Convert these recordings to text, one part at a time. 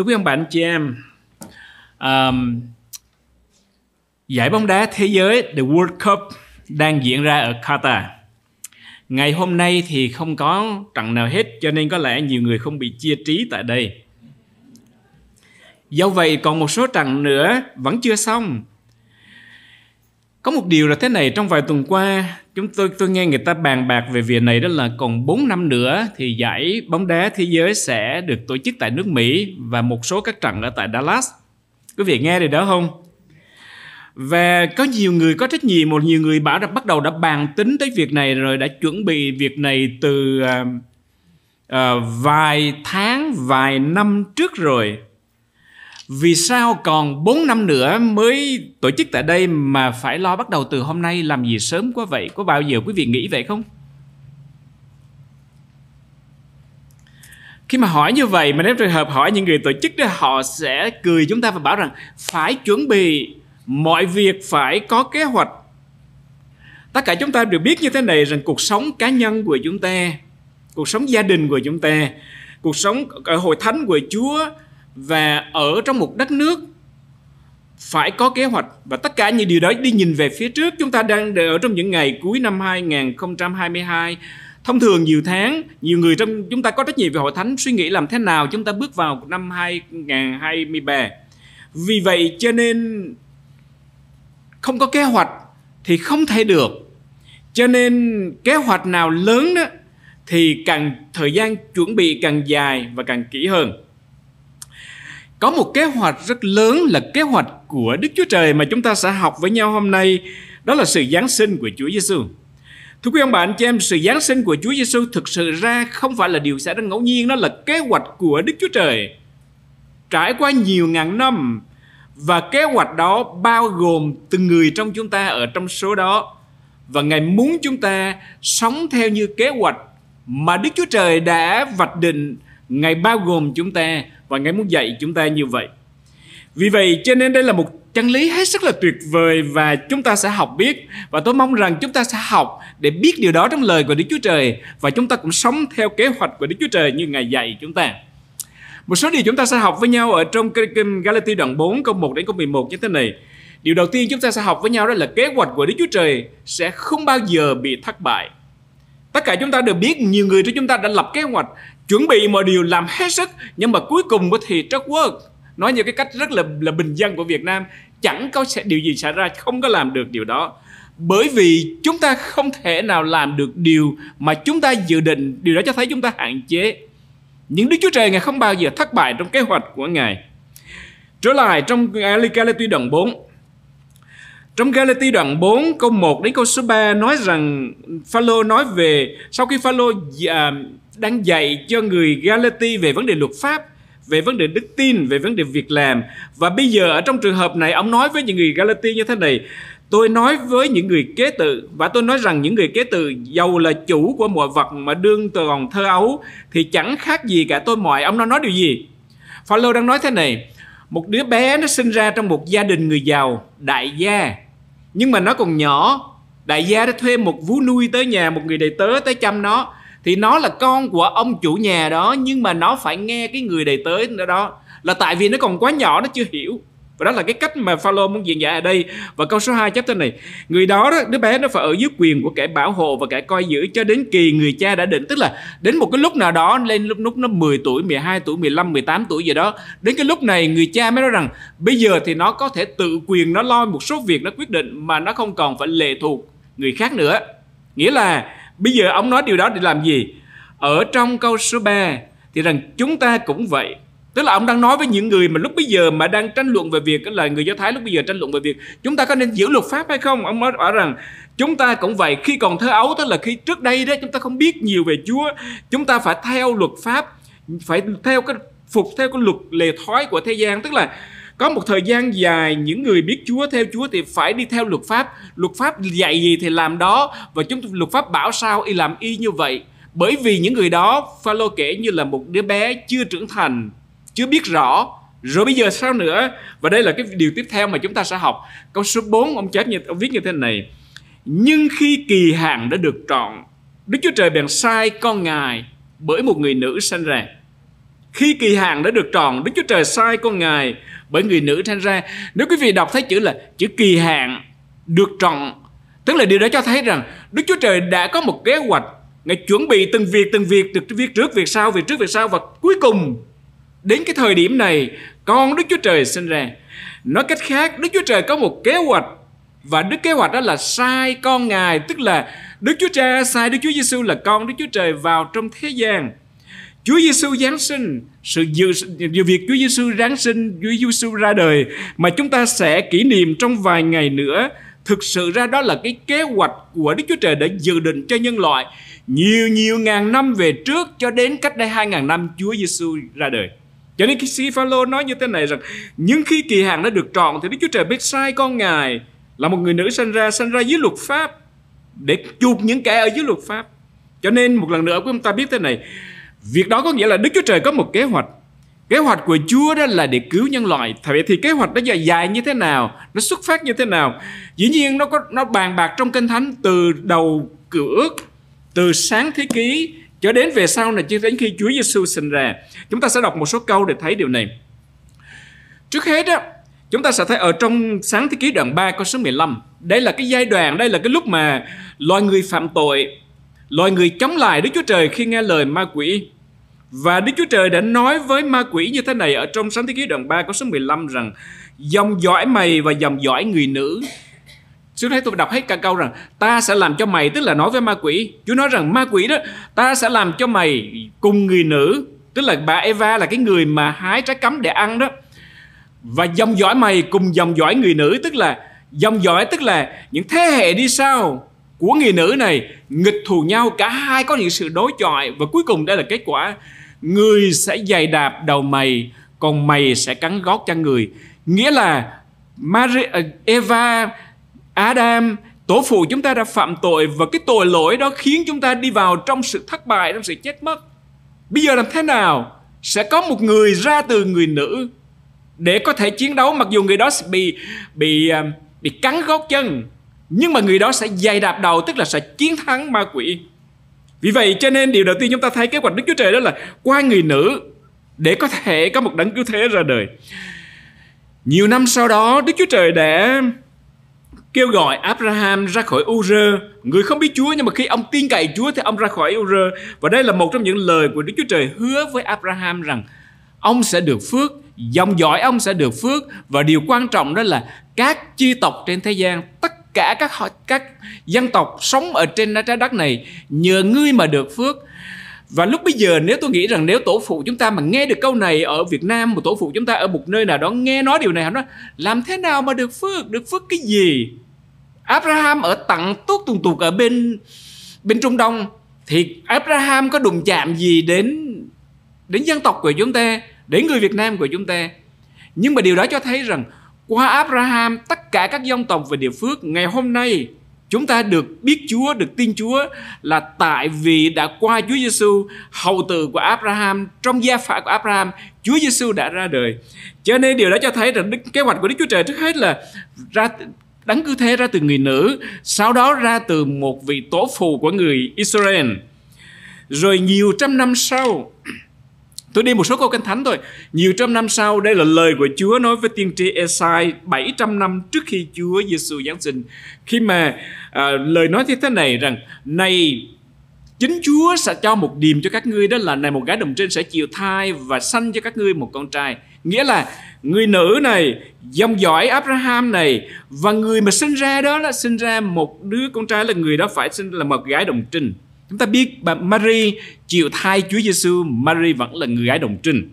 thưa quý ông bạn chị em um, giải bóng đá thế giới The World Cup đang diễn ra ở Qatar ngày hôm nay thì không có trận nào hết cho nên có lẽ nhiều người không bị chia trí tại đây do vậy còn một số trận nữa vẫn chưa xong có một điều là thế này trong vài tuần qua chúng tôi tôi nghe người ta bàn bạc về việc này đó là còn 4 năm nữa thì giải bóng đá thế giới sẽ được tổ chức tại nước Mỹ và một số các trận ở tại Dallas. Quý vị nghe điều đó không? Và có nhiều người có trách nhiệm, một nhiều người bảo đã bắt đầu đã bàn tính tới việc này rồi đã chuẩn bị việc này từ uh, uh, vài tháng, vài năm trước rồi vì sao còn 4 năm nữa mới tổ chức tại đây mà phải lo bắt đầu từ hôm nay làm gì sớm quá vậy? Có bao giờ quý vị nghĩ vậy không? Khi mà hỏi như vậy mà nếu trường hợp hỏi những người tổ chức đó họ sẽ cười chúng ta và bảo rằng phải chuẩn bị mọi việc phải có kế hoạch. Tất cả chúng ta đều biết như thế này rằng cuộc sống cá nhân của chúng ta, cuộc sống gia đình của chúng ta, cuộc sống ở hội thánh của Chúa và ở trong một đất nước phải có kế hoạch và tất cả những điều đó đi nhìn về phía trước chúng ta đang ở trong những ngày cuối năm 2022 thông thường nhiều tháng nhiều người trong chúng ta có trách nhiệm về hội thánh suy nghĩ làm thế nào chúng ta bước vào năm 2023 vì vậy cho nên không có kế hoạch thì không thể được cho nên kế hoạch nào lớn đó thì càng thời gian chuẩn bị càng dài và càng kỹ hơn có một kế hoạch rất lớn là kế hoạch của Đức Chúa Trời mà chúng ta sẽ học với nhau hôm nay, đó là sự giáng sinh của Chúa Giêsu. Thưa quý ông bà anh chị em, sự giáng sinh của Chúa Giêsu thực sự ra không phải là điều xảy ra ngẫu nhiên, nó là kế hoạch của Đức Chúa Trời. Trải qua nhiều ngàn năm và kế hoạch đó bao gồm từng người trong chúng ta ở trong số đó và Ngài muốn chúng ta sống theo như kế hoạch mà Đức Chúa Trời đã vạch định Ngài bao gồm chúng ta và Ngài muốn dạy chúng ta như vậy. Vì vậy cho nên đây là một chân lý hết sức là tuyệt vời và chúng ta sẽ học biết và tôi mong rằng chúng ta sẽ học để biết điều đó trong lời của Đức Chúa Trời và chúng ta cũng sống theo kế hoạch của Đức Chúa Trời như Ngài dạy chúng ta. Một số điều chúng ta sẽ học với nhau ở trong kinh Galatia đoạn 4 câu 1 đến câu 11 như thế này. Điều đầu tiên chúng ta sẽ học với nhau đó là kế hoạch của Đức Chúa Trời sẽ không bao giờ bị thất bại. Tất cả chúng ta đều biết nhiều người trong chúng ta đã lập kế hoạch chuẩn bị mọi điều làm hết sức nhưng mà cuối cùng thì trất work nói như cái cách rất là là bình dân của Việt Nam chẳng có sẽ điều gì xảy ra không có làm được điều đó bởi vì chúng ta không thể nào làm được điều mà chúng ta dự định điều đó cho thấy chúng ta hạn chế những Đức Chúa Trời Ngài không bao giờ thất bại trong kế hoạch của Ngài trở lại trong Galatia đoạn 4 trong Galati đoạn 4 câu 1 đến câu số 3 nói rằng Phaolô nói về sau khi Phaolô uh, à, đang dạy cho người Galati về vấn đề luật pháp, về vấn đề đức tin, về vấn đề việc làm. Và bây giờ ở trong trường hợp này ông nói với những người Galati như thế này: Tôi nói với những người kế tự và tôi nói rằng những người kế tự giàu là chủ của mọi vật mà đương còn thơ ấu thì chẳng khác gì cả tôi mọi. Ông nó nói điều gì? Phaolô đang nói thế này: một đứa bé nó sinh ra trong một gia đình người giàu, đại gia. Nhưng mà nó còn nhỏ, đại gia đã thuê một vú nuôi tới nhà một người đầy tớ tới chăm nó thì nó là con của ông chủ nhà đó nhưng mà nó phải nghe cái người đầy tới đó là tại vì nó còn quá nhỏ nó chưa hiểu và đó là cái cách mà Phaolô muốn diễn giải ở đây và câu số 2 chapter này người đó, đó đứa bé nó phải ở dưới quyền của kẻ bảo hộ và kẻ coi giữ cho đến kỳ người cha đã định tức là đến một cái lúc nào đó lên lúc lúc nó 10 tuổi 12 tuổi 15 18 tuổi gì đó đến cái lúc này người cha mới nói rằng bây giờ thì nó có thể tự quyền nó lo một số việc nó quyết định mà nó không còn phải lệ thuộc người khác nữa nghĩa là Bây giờ ông nói điều đó để làm gì? Ở trong câu số 3 thì rằng chúng ta cũng vậy. Tức là ông đang nói với những người mà lúc bây giờ mà đang tranh luận về việc là người Do Thái lúc bây giờ tranh luận về việc chúng ta có nên giữ luật pháp hay không? Ông nói rõ rằng chúng ta cũng vậy khi còn thơ ấu tức là khi trước đây đó chúng ta không biết nhiều về Chúa, chúng ta phải theo luật pháp, phải theo cái phục theo cái luật lề thói của thế gian tức là có một thời gian dài những người biết Chúa theo Chúa thì phải đi theo luật pháp luật pháp dạy gì thì làm đó và chúng luật pháp bảo sao y làm y như vậy bởi vì những người đó Phaolô kể như là một đứa bé chưa trưởng thành chưa biết rõ rồi bây giờ sao nữa và đây là cái điều tiếp theo mà chúng ta sẽ học câu số 4 ông chép như ông viết như thế này nhưng khi kỳ hạn đã được trọn Đức Chúa Trời bèn sai con ngài bởi một người nữ sanh ra khi kỳ hạn đã được tròn đức chúa trời sai con ngài bởi người nữ thành ra nếu quý vị đọc thấy chữ là chữ kỳ hạn được tròn tức là điều đó cho thấy rằng đức chúa trời đã có một kế hoạch ngài chuẩn bị từng việc từng việc từ việc trước việc sau việc trước việc sau và cuối cùng đến cái thời điểm này con đức chúa trời sinh ra nói cách khác đức chúa trời có một kế hoạch và đức kế hoạch đó là sai con ngài tức là đức chúa cha sai đức chúa giêsu là con đức chúa trời vào trong thế gian Chúa Giêsu giáng sinh, sự dự, dự việc Chúa Giêsu giáng sinh, Chúa Giêsu ra đời mà chúng ta sẽ kỷ niệm trong vài ngày nữa, thực sự ra đó là cái kế hoạch của Đức Chúa Trời đã dự định cho nhân loại nhiều nhiều ngàn năm về trước cho đến cách đây hai ngàn năm Chúa Giêsu ra đời. Cho nên khi Phaolô nói như thế này rằng những khi kỳ hạn đã được trọn thì Đức Chúa Trời biết sai con ngài là một người nữ sinh ra sinh ra dưới luật pháp để chuộc những kẻ ở dưới luật pháp. Cho nên một lần nữa chúng ta biết thế này, Việc đó có nghĩa là Đức Chúa Trời có một kế hoạch. Kế hoạch của Chúa đó là để cứu nhân loại. Vậy thì kế hoạch đó dài, dài như thế nào? Nó xuất phát như thế nào? Dĩ nhiên nó có nó bàn bạc trong Kinh Thánh từ đầu cửa ước, từ sáng thế ký cho đến về sau này cho đến khi Chúa Giêsu sinh ra. Chúng ta sẽ đọc một số câu để thấy điều này. Trước hết đó, chúng ta sẽ thấy ở trong sáng thế ký đoạn 3 câu số 15. Đây là cái giai đoạn, đây là cái lúc mà loài người phạm tội Loài người chống lại Đức Chúa Trời khi nghe lời ma quỷ. Và Đức Chúa Trời đã nói với ma quỷ như thế này ở trong Sáng Thế Ký đoạn 3 có số 15 rằng dòng dõi mày và dòng dõi người nữ Sư thấy tôi đọc hết cả câu rằng Ta sẽ làm cho mày Tức là nói với ma quỷ Chúa nói rằng ma quỷ đó Ta sẽ làm cho mày cùng người nữ Tức là bà Eva là cái người mà hái trái cấm để ăn đó Và dòng dõi mày cùng dòng dõi người nữ Tức là dòng dõi tức là những thế hệ đi sau của người nữ này nghịch thù nhau cả hai có những sự đối chọi và cuối cùng đây là kết quả người sẽ giày đạp đầu mày còn mày sẽ cắn gót chân người nghĩa là Maria, à, Eva Adam tổ phụ chúng ta đã phạm tội và cái tội lỗi đó khiến chúng ta đi vào trong sự thất bại trong sự chết mất bây giờ làm thế nào sẽ có một người ra từ người nữ để có thể chiến đấu mặc dù người đó bị bị à, bị cắn gót chân nhưng mà người đó sẽ dày đạp đầu tức là sẽ chiến thắng ma quỷ vì vậy cho nên điều đầu tiên chúng ta thấy kế hoạch Đức Chúa Trời đó là qua người nữ để có thể có một đấng cứu thế ra đời. Nhiều năm sau đó Đức Chúa Trời đã kêu gọi Abraham ra khỏi u Ur, người không biết Chúa nhưng mà khi ông tin cậy Chúa thì ông ra khỏi u Ur và đây là một trong những lời của Đức Chúa Trời hứa với Abraham rằng ông sẽ được phước, dòng dõi ông sẽ được phước và điều quan trọng đó là các chi tộc trên thế gian tất cả các các dân tộc sống ở trên trái đất này nhờ ngươi mà được phước và lúc bây giờ nếu tôi nghĩ rằng nếu tổ phụ chúng ta mà nghe được câu này ở Việt Nam một tổ phụ chúng ta ở một nơi nào đó nghe nói điều này họ nói làm thế nào mà được phước được phước cái gì Abraham ở tặng tuốt tuần tuột ở bên bên Trung Đông thì Abraham có đụng chạm gì đến đến dân tộc của chúng ta đến người Việt Nam của chúng ta nhưng mà điều đó cho thấy rằng qua Abraham tất cả các dân tộc về địa phước ngày hôm nay chúng ta được biết Chúa được tin Chúa là tại vì đã qua Chúa Giêsu hậu từ của Abraham trong gia phả của Abraham Chúa Giêsu đã ra đời cho nên điều đó cho thấy rằng kế hoạch của Đức Chúa Trời trước hết là ra đấng cứ thế ra từ người nữ sau đó ra từ một vị tổ phụ của người Israel rồi nhiều trăm năm sau Tôi đi một số câu kinh thánh thôi. Nhiều trăm năm sau, đây là lời của Chúa nói với tiên tri Esai 700 năm trước khi Chúa Giêsu Giáng sinh. Khi mà à, lời nói như thế này rằng, Này, chính Chúa sẽ cho một điềm cho các ngươi đó là này một gái đồng trinh sẽ chịu thai và sanh cho các ngươi một con trai. Nghĩa là người nữ này, dòng dõi Abraham này và người mà sinh ra đó là sinh ra một đứa con trai là người đó phải sinh là một gái đồng trinh Chúng ta biết bà Mary chịu thai Chúa Giêsu, Mary vẫn là người gái đồng trinh.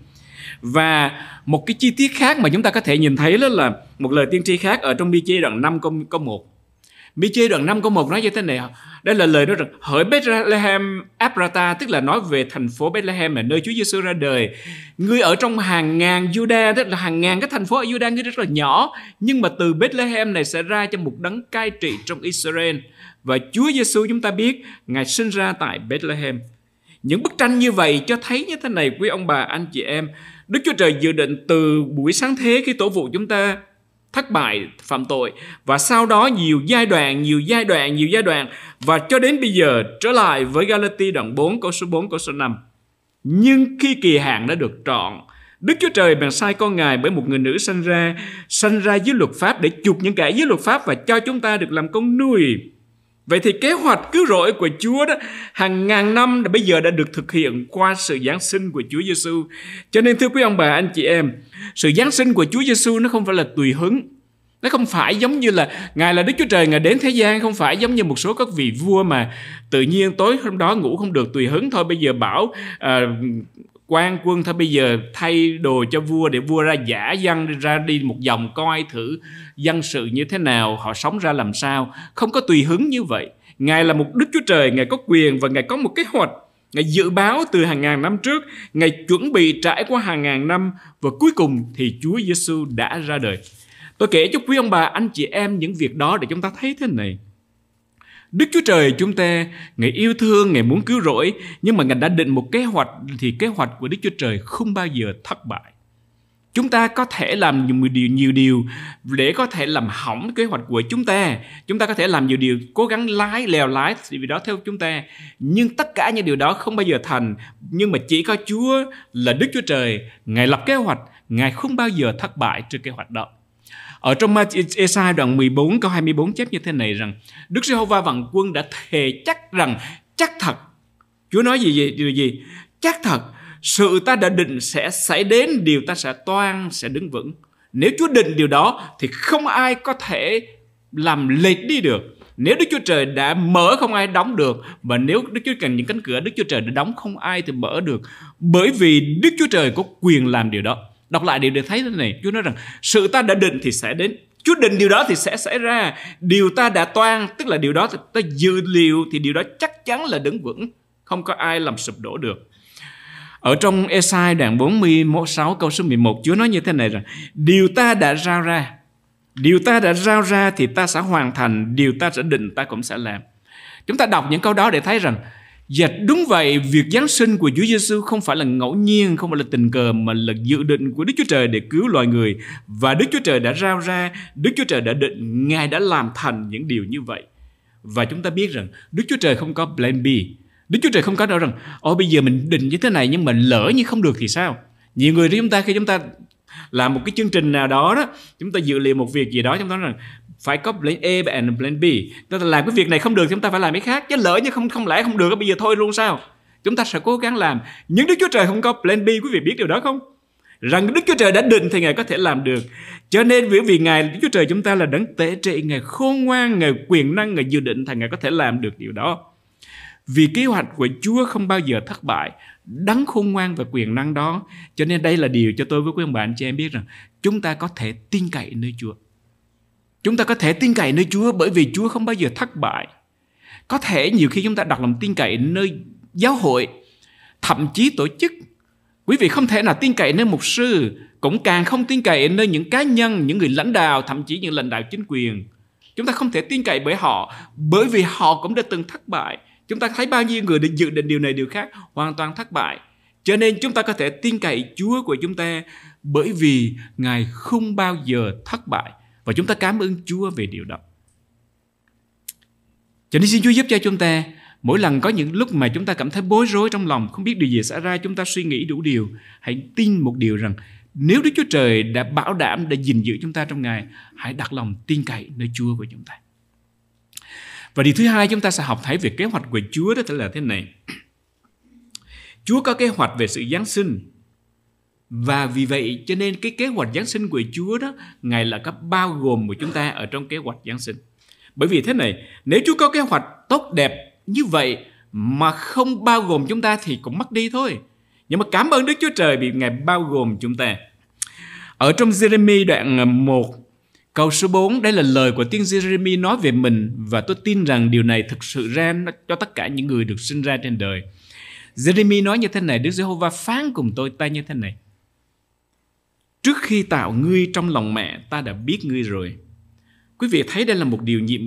Và một cái chi tiết khác mà chúng ta có thể nhìn thấy đó là một lời tiên tri khác ở trong bi chê đoạn 5 câu, câu 1 Mi chê đoạn 5 câu 1 nói như thế này. Đây là lời nói rằng hỡi Bethlehem Ephrata tức là nói về thành phố Bethlehem là nơi Chúa Giêsu ra đời. Ngươi ở trong hàng ngàn Juda tức là hàng ngàn các thành phố ở Juda ngươi rất là nhỏ nhưng mà từ Bethlehem này sẽ ra cho một đấng cai trị trong Israel và Chúa Giêsu chúng ta biết ngài sinh ra tại Bethlehem. Những bức tranh như vậy cho thấy như thế này quý ông bà anh chị em Đức Chúa Trời dự định từ buổi sáng thế khi tổ phụ chúng ta thất bại phạm tội và sau đó nhiều giai đoạn nhiều giai đoạn nhiều giai đoạn và cho đến bây giờ trở lại với Galati đoạn 4 câu số 4 câu số 5 nhưng khi kỳ hạn đã được trọn Đức Chúa Trời bèn sai con Ngài bởi một người nữ sanh ra, sanh ra dưới luật pháp để chuộc những kẻ dưới luật pháp và cho chúng ta được làm con nuôi Vậy thì kế hoạch cứu rỗi của Chúa đó hàng ngàn năm bây giờ đã được thực hiện qua sự giáng sinh của Chúa Giêsu. Cho nên thưa quý ông bà anh chị em, sự giáng sinh của Chúa Giêsu nó không phải là tùy hứng. Nó không phải giống như là Ngài là Đức Chúa Trời, Ngài đến thế gian Không phải giống như một số các vị vua mà Tự nhiên tối hôm đó ngủ không được tùy hứng Thôi bây giờ bảo à, quan quân thôi bây giờ thay đồ cho vua để vua ra giả dân ra đi một vòng coi thử dân sự như thế nào họ sống ra làm sao không có tùy hứng như vậy ngài là một đức chúa trời ngài có quyền và ngài có một kế hoạch ngài dự báo từ hàng ngàn năm trước ngài chuẩn bị trải qua hàng ngàn năm và cuối cùng thì chúa giêsu đã ra đời tôi kể cho quý ông bà anh chị em những việc đó để chúng ta thấy thế này Đức Chúa Trời chúng ta, Ngài yêu thương, Ngài muốn cứu rỗi, nhưng mà Ngài đã định một kế hoạch thì kế hoạch của Đức Chúa Trời không bao giờ thất bại. Chúng ta có thể làm nhiều điều, nhiều điều để có thể làm hỏng kế hoạch của chúng ta. Chúng ta có thể làm nhiều điều cố gắng lái, lèo lái vì đó theo chúng ta. Nhưng tất cả những điều đó không bao giờ thành. Nhưng mà chỉ có Chúa là Đức Chúa Trời. Ngài lập kế hoạch, Ngài không bao giờ thất bại trên kế hoạch đó. Ở trong e- Esai đoạn 14 câu 24 chép như thế này rằng Đức Giê-hô-va vạn quân đã thề chắc rằng chắc thật. Chúa nói gì gì, gì, gì? Chắc thật sự ta đã định sẽ xảy đến điều ta sẽ toan sẽ đứng vững. Nếu Chúa định điều đó thì không ai có thể làm lệch đi được. Nếu Đức Chúa Trời đã mở không ai đóng được Và nếu Đức Chúa cần những cánh cửa Đức Chúa Trời đã đóng không ai thì mở được Bởi vì Đức Chúa Trời có quyền làm điều đó Đọc lại điều để thấy thế này, Chúa nói rằng sự ta đã định thì sẽ đến. Chúa định điều đó thì sẽ xảy ra. Điều ta đã toan, tức là điều đó ta dự liệu thì điều đó chắc chắn là đứng vững. Không có ai làm sụp đổ được. Ở trong Esai đoạn 46 câu số 11 Chúa nói như thế này rằng Điều ta đã rao ra Điều ta đã rao ra thì ta sẽ hoàn thành Điều ta sẽ định ta cũng sẽ làm Chúng ta đọc những câu đó để thấy rằng Dạ đúng vậy, việc Giáng sinh của Chúa Giêsu không phải là ngẫu nhiên, không phải là tình cờ mà là dự định của Đức Chúa Trời để cứu loài người. Và Đức Chúa Trời đã rao ra, Đức Chúa Trời đã định, Ngài đã làm thành những điều như vậy. Và chúng ta biết rằng Đức Chúa Trời không có plan B. Đức Chúa Trời không có đâu rằng, ôi bây giờ mình định như thế này nhưng mà lỡ như không được thì sao? Nhiều người trong chúng ta khi chúng ta làm một cái chương trình nào đó đó chúng ta dự liệu một việc gì đó chúng ta nói rằng phải có plan A và plan B chúng ta làm cái việc này không được chúng ta phải làm cái khác chứ lỡ như không không lẽ không được bây giờ thôi luôn sao chúng ta sẽ cố gắng làm những Đức Chúa Trời không có plan B quý vị biết điều đó không rằng Đức Chúa Trời đã định thì Ngài có thể làm được. Cho nên vì vì Ngài Đức Chúa Trời chúng ta là đấng tể trị, Ngài khôn ngoan, Ngài quyền năng, Ngài dự định thì Ngài có thể làm được điều đó. Vì kế hoạch của Chúa không bao giờ thất bại, đấng khôn ngoan và quyền năng đó. Cho nên đây là điều cho tôi với quý ông bạn chị em biết rằng chúng ta có thể tin cậy nơi Chúa. Chúng ta có thể tin cậy nơi Chúa bởi vì Chúa không bao giờ thất bại. Có thể nhiều khi chúng ta đặt lòng tin cậy nơi giáo hội, thậm chí tổ chức. Quý vị không thể nào tin cậy nơi mục sư, cũng càng không tin cậy nơi những cá nhân, những người lãnh đạo, thậm chí những lãnh đạo chính quyền. Chúng ta không thể tin cậy bởi họ bởi vì họ cũng đã từng thất bại. Chúng ta thấy bao nhiêu người để dự định điều này điều khác hoàn toàn thất bại. Cho nên chúng ta có thể tin cậy Chúa của chúng ta bởi vì Ngài không bao giờ thất bại. Và chúng ta cảm ơn Chúa về điều đó. Cho nên xin Chúa giúp cho chúng ta mỗi lần có những lúc mà chúng ta cảm thấy bối rối trong lòng, không biết điều gì xảy ra, chúng ta suy nghĩ đủ điều, hãy tin một điều rằng nếu Đức Chúa Trời đã bảo đảm, để gìn giữ chúng ta trong Ngài, hãy đặt lòng tin cậy nơi Chúa của chúng ta. Và điều thứ hai chúng ta sẽ học thấy về kế hoạch của Chúa đó là thế này. Chúa có kế hoạch về sự Giáng sinh và vì vậy cho nên cái kế hoạch Giáng sinh của Chúa đó Ngài là cấp bao gồm của chúng ta ở trong kế hoạch Giáng sinh Bởi vì thế này Nếu Chúa có kế hoạch tốt đẹp như vậy Mà không bao gồm chúng ta thì cũng mất đi thôi Nhưng mà cảm ơn Đức Chúa Trời vì Ngài bao gồm chúng ta Ở trong Jeremy đoạn 1 ờ, Câu số 4, đây là lời của tiếng Jeremy nói về mình và tôi tin rằng điều này thực sự ra cho tất cả những người được sinh ra trên đời. Jeremy nói như thế này, Đức Giê-hô-va phán cùng tôi ta như thế này trước khi tạo ngươi trong lòng mẹ ta đã biết ngươi rồi quý vị thấy đây là một điều nhiệm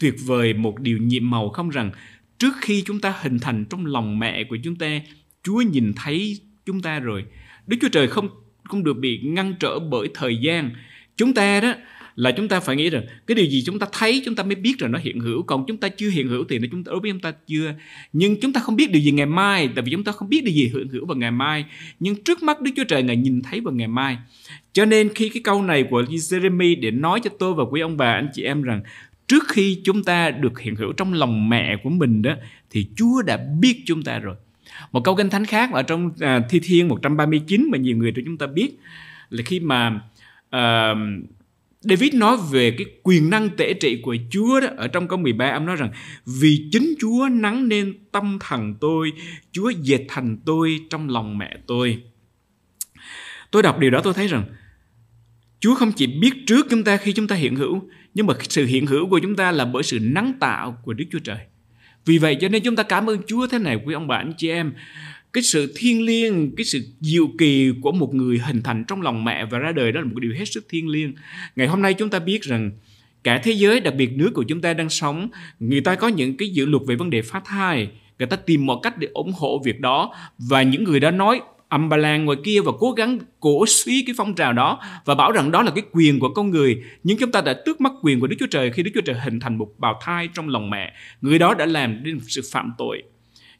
tuyệt vời một điều nhiệm màu không rằng trước khi chúng ta hình thành trong lòng mẹ của chúng ta chúa nhìn thấy chúng ta rồi đức chúa trời không không được bị ngăn trở bởi thời gian chúng ta đó là chúng ta phải nghĩ rằng cái điều gì chúng ta thấy chúng ta mới biết rồi nó hiện hữu còn chúng ta chưa hiện hữu thì nó chúng ta đối với chúng ta chưa nhưng chúng ta không biết điều gì ngày mai tại vì chúng ta không biết điều gì hiện hữu vào ngày mai nhưng trước mắt Đức Chúa Trời ngài nhìn thấy vào ngày mai cho nên khi cái câu này của Jeremy để nói cho tôi và quý ông bà anh chị em rằng trước khi chúng ta được hiện hữu trong lòng mẹ của mình đó thì Chúa đã biết chúng ta rồi một câu kinh thánh khác ở trong à, Thi Thiên 139 mà nhiều người trong chúng ta biết là khi mà uh, David nói về cái quyền năng tể trị của Chúa đó, ở trong câu 13 ông nói rằng vì chính Chúa nắng nên tâm thần tôi, Chúa dệt thành tôi trong lòng mẹ tôi. Tôi đọc điều đó tôi thấy rằng Chúa không chỉ biết trước chúng ta khi chúng ta hiện hữu, nhưng mà sự hiện hữu của chúng ta là bởi sự nắng tạo của Đức Chúa Trời. Vì vậy cho nên chúng ta cảm ơn Chúa thế này quý ông bà anh chị em cái sự thiêng liêng cái sự diệu kỳ của một người hình thành trong lòng mẹ và ra đời đó là một điều hết sức thiêng liêng ngày hôm nay chúng ta biết rằng cả thế giới đặc biệt nước của chúng ta đang sống người ta có những cái dự luật về vấn đề phá thai người ta tìm mọi cách để ủng hộ việc đó và những người đã nói âm ba lan ngoài kia và cố gắng cổ suý cái phong trào đó và bảo rằng đó là cái quyền của con người nhưng chúng ta đã tước mất quyền của đức chúa trời khi đức chúa trời hình thành một bào thai trong lòng mẹ người đó đã làm nên sự phạm tội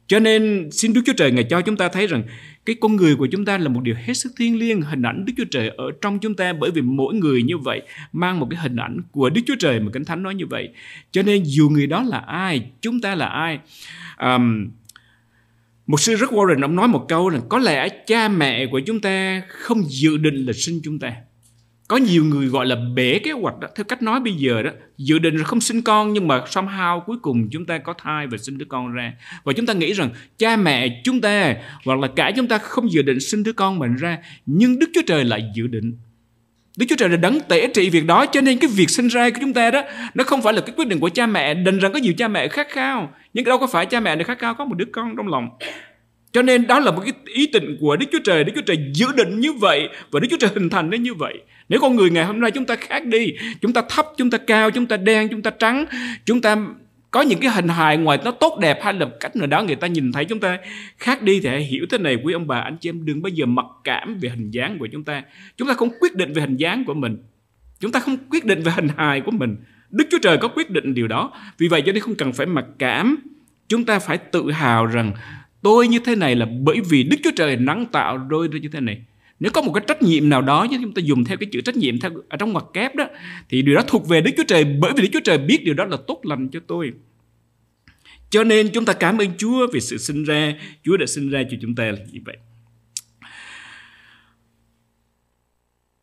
cho nên xin Đức Chúa Trời Ngài cho chúng ta thấy rằng cái con người của chúng ta là một điều hết sức thiêng liêng, hình ảnh Đức Chúa Trời ở trong chúng ta bởi vì mỗi người như vậy mang một cái hình ảnh của Đức Chúa Trời mà Kinh Thánh nói như vậy. Cho nên dù người đó là ai, chúng ta là ai. Um, một sư rất Warren ông nói một câu là có lẽ cha mẹ của chúng ta không dự định là sinh chúng ta có nhiều người gọi là bể kế hoạch đó theo cách nói bây giờ đó dự định là không sinh con nhưng mà somehow cuối cùng chúng ta có thai và sinh đứa con ra và chúng ta nghĩ rằng cha mẹ chúng ta hoặc là cả chúng ta không dự định sinh đứa con mình ra nhưng đức chúa trời lại dự định Đức Chúa Trời đã đấng tể trị việc đó cho nên cái việc sinh ra của chúng ta đó nó không phải là cái quyết định của cha mẹ đành rằng có nhiều cha mẹ khác khao nhưng đâu có phải cha mẹ này khác khao có một đứa con trong lòng cho nên đó là một cái ý tịnh của Đức Chúa Trời Đức Chúa Trời dự định như vậy và Đức Chúa Trời hình thành nó như vậy nếu con người ngày hôm nay chúng ta khác đi, chúng ta thấp, chúng ta cao, chúng ta đen, chúng ta trắng, chúng ta có những cái hình hài ngoài nó tốt đẹp hay là cách nào đó người ta nhìn thấy chúng ta khác đi thì hãy hiểu thế này quý ông bà anh chị em đừng bao giờ mặc cảm về hình dáng của chúng ta chúng ta không quyết định về hình dáng của mình chúng ta không quyết định về hình hài của mình đức chúa trời có quyết định điều đó vì vậy cho nên không cần phải mặc cảm chúng ta phải tự hào rằng tôi như thế này là bởi vì đức chúa trời nắng tạo đôi ra như thế này nếu có một cái trách nhiệm nào đó chứ chúng ta dùng theo cái chữ trách nhiệm theo ở trong ngoặc kép đó thì điều đó thuộc về Đức Chúa Trời bởi vì Đức Chúa Trời biết điều đó là tốt lành cho tôi cho nên chúng ta cảm ơn Chúa vì sự sinh ra Chúa đã sinh ra cho chúng ta là như vậy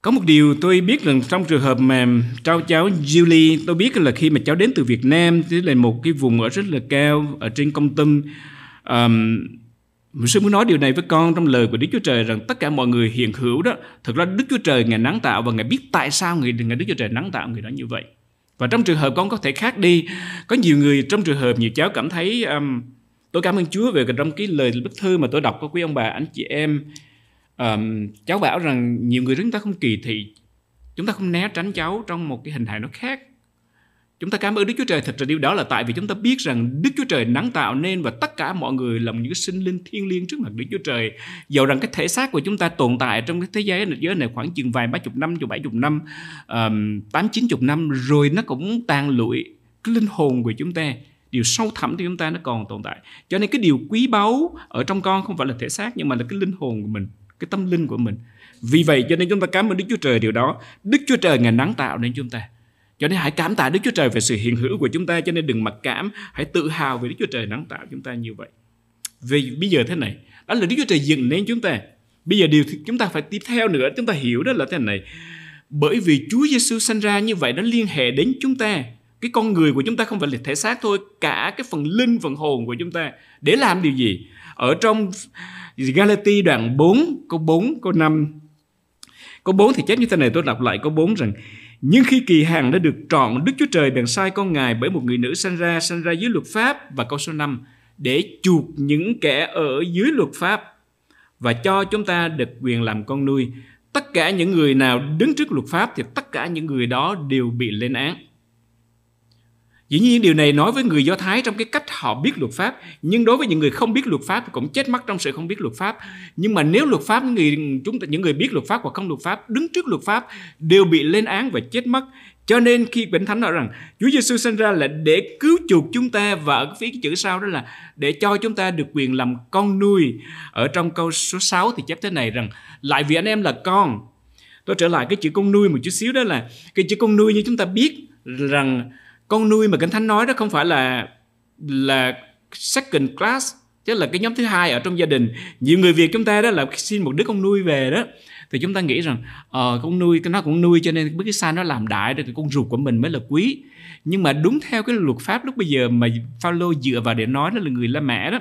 có một điều tôi biết là trong trường hợp mà trao cháu Julie tôi biết là khi mà cháu đến từ Việt Nam tức là một cái vùng ở rất là cao ở trên công tâm um, mình Sư muốn nói điều này với con trong lời của Đức Chúa Trời rằng tất cả mọi người hiện hữu đó, thật ra Đức Chúa Trời Ngài nắng tạo và Ngài biết tại sao người Ngài Đức Chúa Trời nắng tạo người đó như vậy. Và trong trường hợp con có thể khác đi, có nhiều người trong trường hợp nhiều cháu cảm thấy um, tôi cảm ơn Chúa về trong cái lời bức thư mà tôi đọc của quý ông bà anh chị em um, cháu bảo rằng nhiều người chúng ta không kỳ thị chúng ta không né tránh cháu trong một cái hình hài nó khác Chúng ta cảm ơn Đức Chúa Trời thật ra điều đó là tại vì chúng ta biết rằng Đức Chúa Trời nắng tạo nên và tất cả mọi người là những sinh linh thiên liêng trước mặt Đức Chúa Trời. Dầu rằng cái thể xác của chúng ta tồn tại trong cái thế giới này, giới này khoảng chừng vài ba chục năm, chục bảy chục năm, tám chín chục năm rồi nó cũng tan lụi cái linh hồn của chúng ta điều sâu thẳm của chúng ta nó còn tồn tại cho nên cái điều quý báu ở trong con không phải là thể xác nhưng mà là cái linh hồn của mình cái tâm linh của mình vì vậy cho nên chúng ta cảm ơn Đức Chúa Trời điều đó Đức Chúa Trời ngày nắng tạo nên chúng ta cho nên hãy cảm tạ Đức Chúa Trời về sự hiện hữu của chúng ta cho nên đừng mặc cảm, hãy tự hào về Đức Chúa Trời nắng tạo chúng ta như vậy. Vì bây giờ thế này, đó là Đức Chúa Trời dựng nên chúng ta. Bây giờ điều chúng ta phải tiếp theo nữa, chúng ta hiểu đó là thế này. Bởi vì Chúa Giêsu sanh ra như vậy nó liên hệ đến chúng ta. Cái con người của chúng ta không phải là thể xác thôi, cả cái phần linh, phần hồn của chúng ta. Để làm điều gì? Ở trong Galati đoạn 4, câu 4, câu 5 có bốn thì chép như thế này tôi đọc lại có bốn rằng nhưng khi kỳ hàng đã được trọn, Đức Chúa Trời bèn sai con ngài bởi một người nữ sanh ra, sanh ra dưới luật pháp và câu số 5 để chuộc những kẻ ở dưới luật pháp và cho chúng ta được quyền làm con nuôi. Tất cả những người nào đứng trước luật pháp thì tất cả những người đó đều bị lên án. Dĩ nhiên điều này nói với người Do Thái trong cái cách họ biết luật pháp, nhưng đối với những người không biết luật pháp thì cũng chết mất trong sự không biết luật pháp. Nhưng mà nếu luật pháp người chúng ta những người biết luật pháp hoặc không luật pháp đứng trước luật pháp đều bị lên án và chết mất. Cho nên khi vĩnh Thánh nói rằng Chúa Giêsu sinh ra là để cứu chuộc chúng ta và ở phía chữ sau đó là để cho chúng ta được quyền làm con nuôi. Ở trong câu số 6 thì chép thế này rằng lại vì anh em là con. Tôi trở lại cái chữ con nuôi một chút xíu đó là cái chữ con nuôi như chúng ta biết rằng con nuôi mà kinh thánh nói đó không phải là là second class chứ là cái nhóm thứ hai ở trong gia đình nhiều người việt chúng ta đó là xin một đứa con nuôi về đó thì chúng ta nghĩ rằng ờ con nuôi nó cũng nuôi cho nên biết cái sai nó làm đại được con ruột của mình mới là quý nhưng mà đúng theo cái luật pháp lúc bây giờ mà Phaolô dựa vào để nói đó là người La Mã đó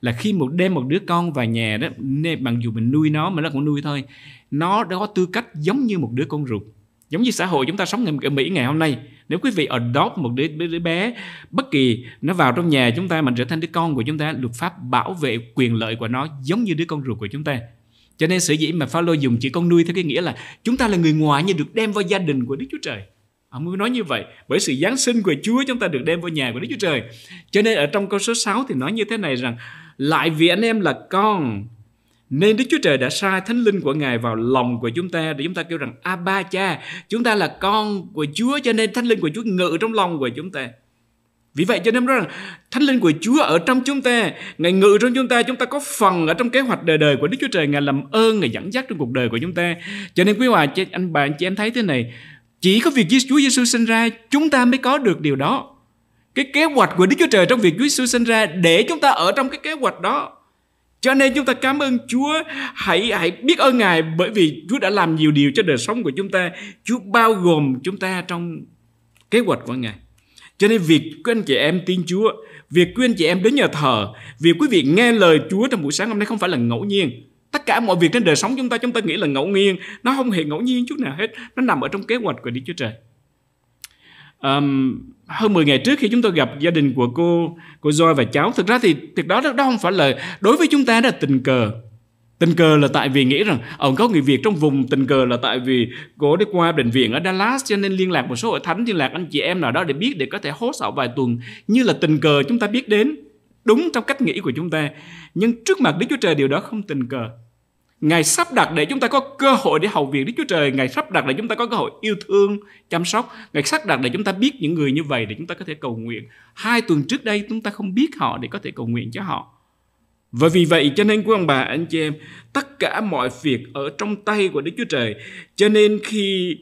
là khi một đêm một đứa con vào nhà đó nên bằng dù mình nuôi nó mà nó cũng nuôi thôi nó đã có tư cách giống như một đứa con ruột giống như xã hội chúng ta sống ở Mỹ ngày hôm nay nếu quý vị adopt một đứa, đứa, đứa bé bất kỳ nó vào trong nhà chúng ta mình trở thành đứa con của chúng ta luật pháp bảo vệ quyền lợi của nó giống như đứa con ruột của chúng ta cho nên sở dĩ mà Phaolô dùng chữ con nuôi theo cái nghĩa là chúng ta là người ngoài nhưng được đem vào gia đình của Đức Chúa Trời. Ông mới nói như vậy, bởi sự Giáng sinh của Chúa chúng ta được đem vào nhà của Đức Chúa Trời. Cho nên ở trong câu số 6 thì nói như thế này rằng, lại vì anh em là con, nên Đức Chúa Trời đã sai Thánh Linh của Ngài vào lòng của chúng ta để chúng ta kêu rằng a ba Cha, chúng ta là con của Chúa cho nên Thánh Linh của Chúa ngự trong lòng của chúng ta. Vì vậy cho nên nói rằng Thánh Linh của Chúa ở trong chúng ta, Ngài ngự trong chúng ta, chúng ta có phần ở trong kế hoạch đời đời của Đức Chúa Trời, Ngài làm ơn, Ngài dẫn dắt trong cuộc đời của chúng ta. Cho nên quý hòa anh bạn chị em thấy thế này, chỉ có việc Chúa Giêsu sinh ra chúng ta mới có được điều đó. Cái kế hoạch của Đức Chúa Trời trong việc Chúa Giêsu sinh ra để chúng ta ở trong cái kế hoạch đó cho nên chúng ta cảm ơn Chúa, hãy hãy biết ơn Ngài bởi vì Chúa đã làm nhiều điều cho đời sống của chúng ta. Chúa bao gồm chúng ta trong kế hoạch của Ngài. Cho nên việc của anh chị em tin Chúa, việc của anh chị em đến nhà thờ, việc quý vị nghe lời Chúa trong buổi sáng hôm nay không phải là ngẫu nhiên. Tất cả mọi việc trên đời sống chúng ta chúng ta nghĩ là ngẫu nhiên, nó không hề ngẫu nhiên chút nào hết, nó nằm ở trong kế hoạch của Đức Chúa Trời. Um, hơn 10 ngày trước khi chúng tôi gặp gia đình của cô cô Joy và cháu thực ra thì thực đó đó không phải là đối với chúng ta là tình cờ tình cờ là tại vì nghĩ rằng ông ờ, có người Việt trong vùng tình cờ là tại vì cô đi qua bệnh viện ở Dallas cho nên liên lạc một số hội thánh liên lạc anh chị em nào đó để biết để có thể hốt họ vài tuần như là tình cờ chúng ta biết đến đúng trong cách nghĩ của chúng ta nhưng trước mặt Đức Chúa Trời điều đó không tình cờ Ngài sắp đặt để chúng ta có cơ hội để hầu việc Đức Chúa Trời. Ngài sắp đặt để chúng ta có cơ hội yêu thương, chăm sóc. Ngài sắp đặt để chúng ta biết những người như vậy để chúng ta có thể cầu nguyện. Hai tuần trước đây chúng ta không biết họ để có thể cầu nguyện cho họ. Và vì vậy cho nên quý ông bà, anh chị em, tất cả mọi việc ở trong tay của Đức Chúa Trời. Cho nên khi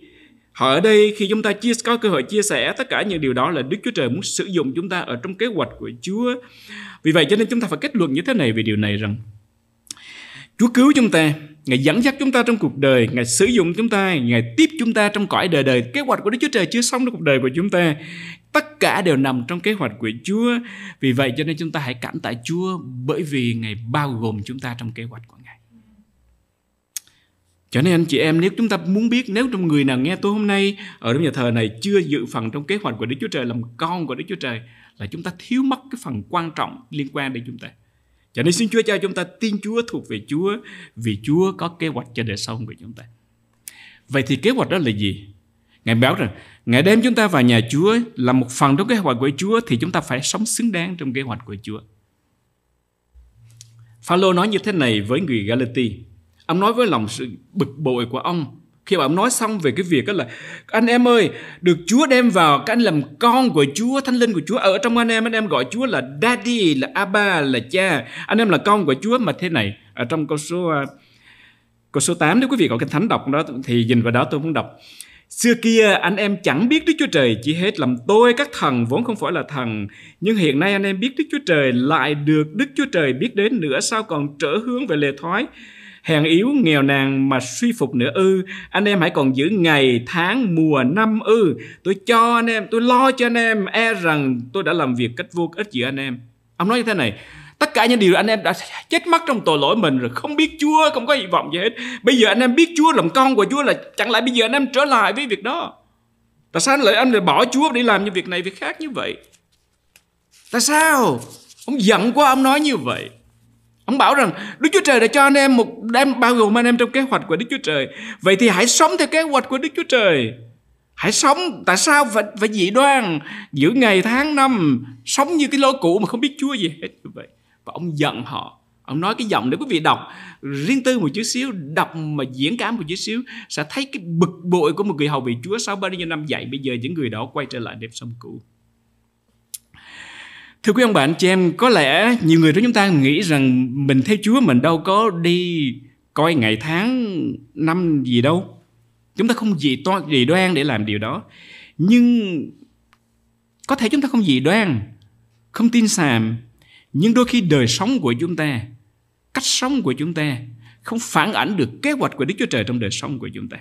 họ ở đây, khi chúng ta chia có cơ hội chia sẻ tất cả những điều đó là Đức Chúa Trời muốn sử dụng chúng ta ở trong kế hoạch của Chúa. Vì vậy cho nên chúng ta phải kết luận như thế này về điều này rằng Chúa cứu chúng ta, Ngài dẫn dắt chúng ta trong cuộc đời, Ngài sử dụng chúng ta, Ngài tiếp chúng ta trong cõi đời đời. Kế hoạch của Đức Chúa Trời chưa xong trong cuộc đời của chúng ta. Tất cả đều nằm trong kế hoạch của Chúa. Vì vậy cho nên chúng ta hãy cảm tạ Chúa bởi vì Ngài bao gồm chúng ta trong kế hoạch của Ngài. Cho nên anh chị em nếu chúng ta muốn biết nếu trong người nào nghe tôi hôm nay ở trong nhà thờ này chưa dự phần trong kế hoạch của Đức Chúa Trời làm con của Đức Chúa Trời là chúng ta thiếu mất cái phần quan trọng liên quan đến chúng ta. Cho dạ, nên xin Chúa cho chúng ta tin Chúa thuộc về Chúa vì Chúa có kế hoạch cho đời sống của chúng ta. Vậy thì kế hoạch đó là gì? Ngài báo rằng Ngài đem chúng ta vào nhà Chúa là một phần trong kế hoạch của Chúa thì chúng ta phải sống xứng đáng trong kế hoạch của Chúa. Phaolô nói như thế này với người Galati. Ông nói với lòng sự bực bội của ông khi mà ông nói xong về cái việc đó là anh em ơi được Chúa đem vào các anh làm con của Chúa thánh linh của Chúa ở trong anh em anh em gọi Chúa là daddy là abba là cha anh em là con của Chúa mà thế này ở trong câu số à, câu số 8 nếu quý vị có kinh thánh đọc đó thì nhìn vào đó tôi muốn đọc Xưa kia anh em chẳng biết Đức Chúa Trời chỉ hết làm tôi các thần vốn không phải là thần Nhưng hiện nay anh em biết Đức Chúa Trời lại được Đức Chúa Trời biết đến nữa sao còn trở hướng về lề thoái hèn yếu nghèo nàn mà suy phục nữa ư anh em hãy còn giữ ngày tháng mùa năm ư tôi cho anh em tôi lo cho anh em e rằng tôi đã làm việc cách vô ích giữa anh em ông nói như thế này tất cả những điều anh em đã chết mắt trong tội lỗi mình rồi không biết chúa không có hy vọng gì hết bây giờ anh em biết chúa làm con của chúa là chẳng lẽ bây giờ anh em trở lại với việc đó tại sao anh lại anh lại bỏ chúa để làm những việc này việc khác như vậy tại sao ông giận quá ông nói như vậy Ông bảo rằng Đức Chúa Trời đã cho anh em một đem bao gồm anh em trong kế hoạch của Đức Chúa Trời. Vậy thì hãy sống theo kế hoạch của Đức Chúa Trời. Hãy sống tại sao phải phải dị đoan giữa ngày tháng năm sống như cái lối cũ mà không biết Chúa gì hết như vậy. Và ông giận họ. Ông nói cái giọng để quý vị đọc riêng tư một chút xíu, đọc mà diễn cảm một chút xíu sẽ thấy cái bực bội của một người hầu vị Chúa sau bao nhiêu năm dạy bây giờ những người đó quay trở lại nếp sống cũ. Thưa quý ông bạn, chị em, có lẽ nhiều người trong chúng ta nghĩ rằng mình theo Chúa mình đâu có đi coi ngày tháng năm gì đâu. Chúng ta không gì to gì đoan để làm điều đó. Nhưng có thể chúng ta không dị đoan, không tin sàm, nhưng đôi khi đời sống của chúng ta, cách sống của chúng ta không phản ảnh được kế hoạch của Đức Chúa Trời trong đời sống của chúng ta.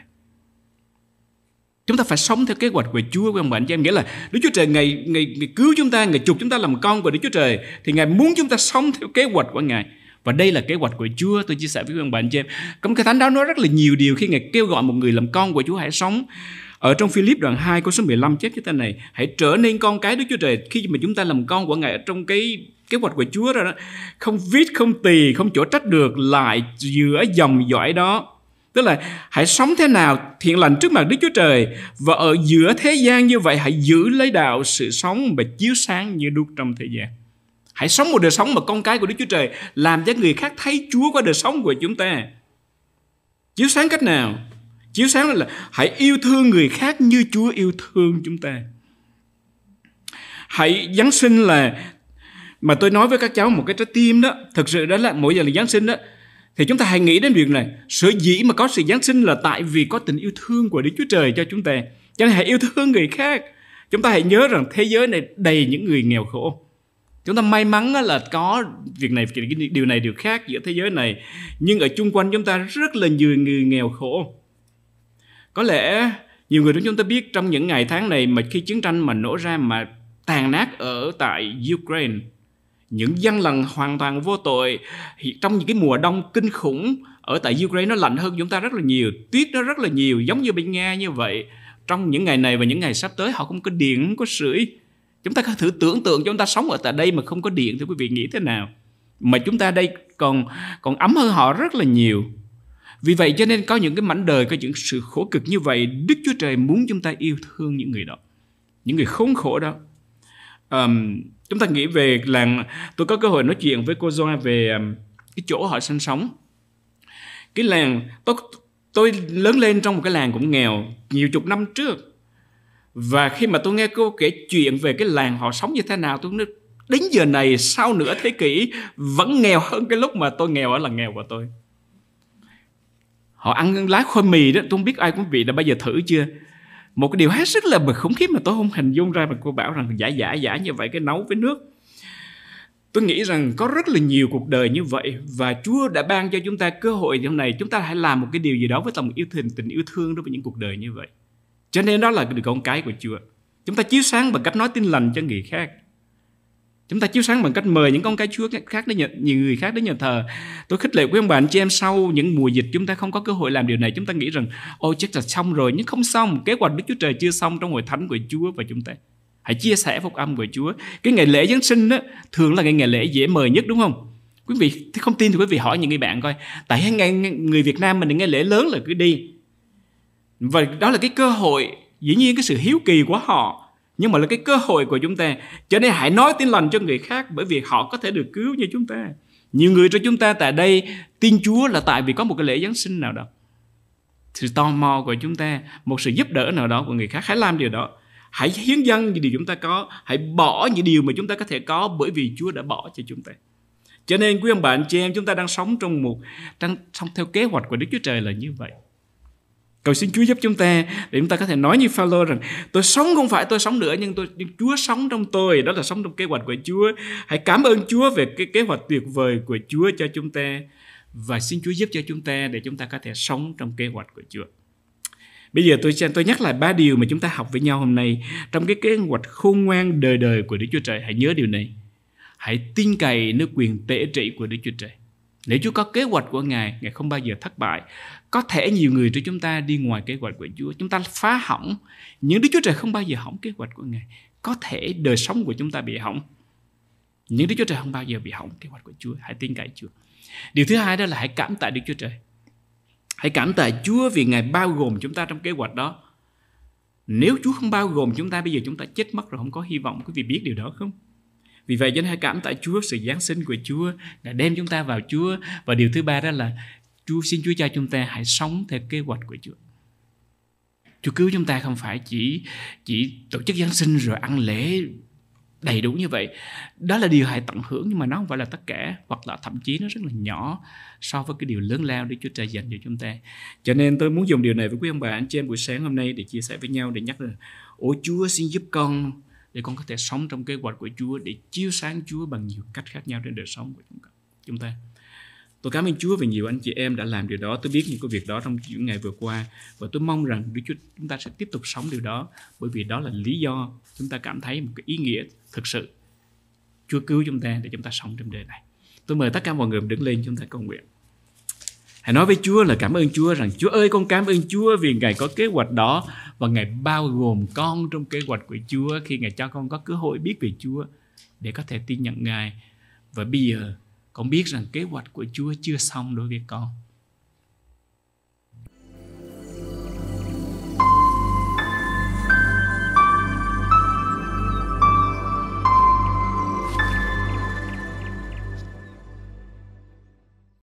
Chúng ta phải sống theo kế hoạch của Chúa của ông bạn cho em nghĩa là Đức Chúa Trời ngày, ngày, ngày cứu chúng ta, ngày chuộc chúng ta làm con của Đức Chúa Trời thì Ngài muốn chúng ta sống theo kế hoạch của Ngài. Và đây là kế hoạch của Chúa tôi chia sẻ với các bạn cho em. Cấm cái thánh đó nói rất là nhiều điều khi Ngài kêu gọi một người làm con của Chúa hãy sống. Ở trong Philip đoạn 2 câu số 15 chép chúng ta này, hãy trở nên con cái Đức Chúa Trời khi mà chúng ta làm con của Ngài ở trong cái kế hoạch của Chúa rồi đó. Không viết, không tì, không chỗ trách được lại giữa dòng dõi đó Tức là hãy sống thế nào thiện lành trước mặt Đức Chúa Trời và ở giữa thế gian như vậy hãy giữ lấy đạo sự sống và chiếu sáng như đuốc trong thế gian. Hãy sống một đời sống mà con cái của Đức Chúa Trời làm cho người khác thấy Chúa qua đời sống của chúng ta. Chiếu sáng cách nào? Chiếu sáng là hãy yêu thương người khác như Chúa yêu thương chúng ta. Hãy Giáng sinh là mà tôi nói với các cháu một cái trái tim đó, thực sự đó là mỗi giờ là Giáng sinh đó, thì chúng ta hãy nghĩ đến việc này, sở dĩ mà có sự Giáng sinh là tại vì có tình yêu thương của Đức Chúa Trời cho chúng ta. Cho nên hãy yêu thương người khác. Chúng ta hãy nhớ rằng thế giới này đầy những người nghèo khổ. Chúng ta may mắn là có việc này, điều này, điều khác giữa thế giới này. Nhưng ở chung quanh chúng ta rất là nhiều người nghèo khổ. Có lẽ nhiều người trong chúng ta biết trong những ngày tháng này mà khi chiến tranh mà nổ ra mà tàn nát ở tại Ukraine những dân lành hoàn toàn vô tội trong những cái mùa đông kinh khủng ở tại Ukraine nó lạnh hơn chúng ta rất là nhiều tuyết nó rất là nhiều giống như bên Nga như vậy trong những ngày này và những ngày sắp tới họ không có điện không có sưởi chúng ta có thử tưởng tượng chúng ta sống ở tại đây mà không có điện thì quý vị nghĩ thế nào mà chúng ta đây còn còn ấm hơn họ rất là nhiều vì vậy cho nên có những cái mảnh đời có những sự khổ cực như vậy đức chúa trời muốn chúng ta yêu thương những người đó những người khốn khổ đó um, chúng ta nghĩ về làng tôi có cơ hội nói chuyện với cô Joa về um, cái chỗ họ sinh sống cái làng tôi tôi lớn lên trong một cái làng cũng nghèo nhiều chục năm trước và khi mà tôi nghe cô kể chuyện về cái làng họ sống như thế nào tôi nói đến giờ này sau nửa thế kỷ vẫn nghèo hơn cái lúc mà tôi nghèo ở làng nghèo của tôi họ ăn lá khoai mì đó tôi không biết ai cũng vị đã bao giờ thử chưa một cái điều hết sức là bực khủng khiếp mà tôi không hình dung ra mà cô bảo rằng giả giả giả như vậy cái nấu với nước tôi nghĩ rằng có rất là nhiều cuộc đời như vậy và Chúa đã ban cho chúng ta cơ hội như này chúng ta hãy làm một cái điều gì đó với lòng yêu thương tình yêu thương đối với những cuộc đời như vậy cho nên đó là được con cái của Chúa chúng ta chiếu sáng bằng cách nói tin lành cho người khác chúng ta chiếu sáng bằng cách mời những con cái chúa khác đến nhà, nhiều người khác đến nhà thờ tôi khích lệ quý ông bà anh chị em sau những mùa dịch chúng ta không có cơ hội làm điều này chúng ta nghĩ rằng ôi chắc là xong rồi nhưng không xong kế hoạch đức chúa trời chưa xong trong hội thánh của chúa và chúng ta hãy chia sẻ phúc âm của chúa cái ngày lễ giáng sinh đó thường là ngày ngày lễ dễ mời nhất đúng không quý vị không tin thì quý vị hỏi những người bạn coi tại ngày người việt nam mình nghe lễ lớn là cứ đi và đó là cái cơ hội dĩ nhiên cái sự hiếu kỳ của họ nhưng mà là cái cơ hội của chúng ta cho nên hãy nói tin lành cho người khác bởi vì họ có thể được cứu như chúng ta nhiều người cho chúng ta tại đây tin Chúa là tại vì có một cái lễ Giáng sinh nào đó sự tò mò của chúng ta một sự giúp đỡ nào đó của người khác hãy làm điều đó hãy hiến dâng những điều chúng ta có hãy bỏ những điều mà chúng ta có thể có bởi vì Chúa đã bỏ cho chúng ta cho nên quý ông bạn chị em chúng ta đang sống trong một đang sống theo kế hoạch của Đức Chúa Trời là như vậy Cầu xin Chúa giúp chúng ta để chúng ta có thể nói như Phaolô rằng tôi sống không phải tôi sống nữa nhưng tôi nhưng Chúa sống trong tôi, đó là sống trong kế hoạch của Chúa. Hãy cảm ơn Chúa về cái kế hoạch tuyệt vời của Chúa cho chúng ta và xin Chúa giúp cho chúng ta để chúng ta có thể sống trong kế hoạch của Chúa. Bây giờ tôi tôi nhắc lại ba điều mà chúng ta học với nhau hôm nay trong cái kế hoạch khôn ngoan đời đời của Đức Chúa Trời. Hãy nhớ điều này. Hãy tin cậy nơi quyền tể trị của Đức Chúa Trời. Nếu Chúa có kế hoạch của Ngài, Ngài không bao giờ thất bại. Có thể nhiều người trong chúng ta đi ngoài kế hoạch của Chúa. Chúng ta phá hỏng. Nhưng Đức Chúa Trời không bao giờ hỏng kế hoạch của Ngài. Có thể đời sống của chúng ta bị hỏng. Nhưng Đức Chúa Trời không bao giờ bị hỏng kế hoạch của Chúa. Hãy tin cậy Chúa. Điều thứ hai đó là hãy cảm tạ Đức Chúa Trời. Hãy cảm tạ Chúa vì Ngài bao gồm chúng ta trong kế hoạch đó. Nếu Chúa không bao gồm chúng ta, bây giờ chúng ta chết mất rồi không có hy vọng. Quý vị biết điều đó không? Vì vậy chúng ta cảm tạ Chúa sự Giáng sinh của Chúa đã đem chúng ta vào Chúa và điều thứ ba đó là Chúa xin Chúa cho chúng ta hãy sống theo kế hoạch của Chúa. Chúa cứu chúng ta không phải chỉ chỉ tổ chức Giáng sinh rồi ăn lễ đầy đủ như vậy. Đó là điều hãy tận hưởng nhưng mà nó không phải là tất cả hoặc là thậm chí nó rất là nhỏ so với cái điều lớn lao để Chúa Trời dành cho chúng ta. Cho nên tôi muốn dùng điều này với quý ông bà anh chị em buổi sáng hôm nay để chia sẻ với nhau để nhắc là Ôi Chúa xin giúp con để con có thể sống trong kế hoạch của Chúa để chiếu sáng Chúa bằng nhiều cách khác nhau trên đời sống của chúng ta. Chúng ta. Tôi cảm ơn Chúa vì nhiều anh chị em đã làm điều đó. Tôi biết những cái việc đó trong những ngày vừa qua và tôi mong rằng Đức Chúa chúng ta sẽ tiếp tục sống điều đó bởi vì đó là lý do chúng ta cảm thấy một cái ý nghĩa thực sự. Chúa cứu chúng ta để chúng ta sống trong đời này. Tôi mời tất cả mọi người đứng lên chúng ta cầu nguyện. Hãy nói với Chúa là cảm ơn Chúa rằng Chúa ơi con cảm ơn Chúa vì Ngài có kế hoạch đó và Ngài bao gồm con trong kế hoạch của Chúa khi Ngài cho con có cơ hội biết về Chúa để có thể tin nhận Ngài. Và bây giờ con biết rằng kế hoạch của Chúa chưa xong đối với con